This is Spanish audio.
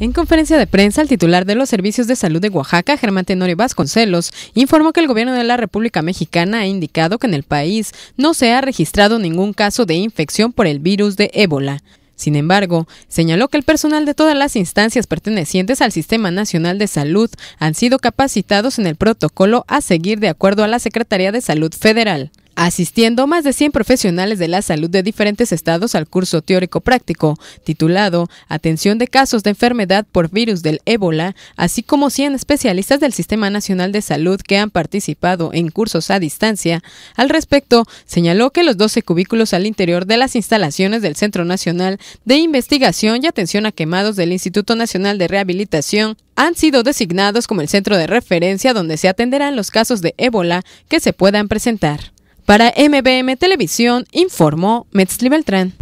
En conferencia de prensa, el titular de los servicios de salud de Oaxaca, Germán Tenorio Vasconcelos, informó que el gobierno de la República Mexicana ha indicado que en el país no se ha registrado ningún caso de infección por el virus de ébola. Sin embargo, señaló que el personal de todas las instancias pertenecientes al Sistema Nacional de Salud han sido capacitados en el protocolo a seguir de acuerdo a la Secretaría de Salud Federal asistiendo más de 100 profesionales de la salud de diferentes estados al curso teórico práctico titulado Atención de casos de enfermedad por virus del ébola, así como 100 especialistas del Sistema Nacional de Salud que han participado en cursos a distancia. Al respecto, señaló que los 12 cubículos al interior de las instalaciones del Centro Nacional de Investigación y Atención a Quemados del Instituto Nacional de Rehabilitación han sido designados como el centro de referencia donde se atenderán los casos de ébola que se puedan presentar. Para MBM Televisión informó Metzli Beltrán.